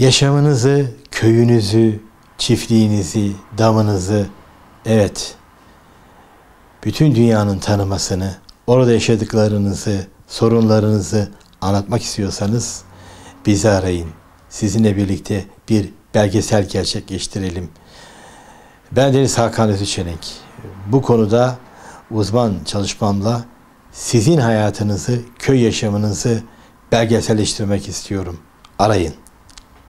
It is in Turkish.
Yaşamınızı, köyünüzü, çiftliğinizi, damınızı, evet, bütün dünyanın tanımasını, orada yaşadıklarınızı, sorunlarınızı anlatmak istiyorsanız bizi arayın. Sizinle birlikte bir belgesel gerçekleştirelim. Ben Deniz Hakan Özüçelenk. Bu konuda uzman çalışmamla sizin hayatınızı, köy yaşamınızı belgeselleştirmek istiyorum. Arayın.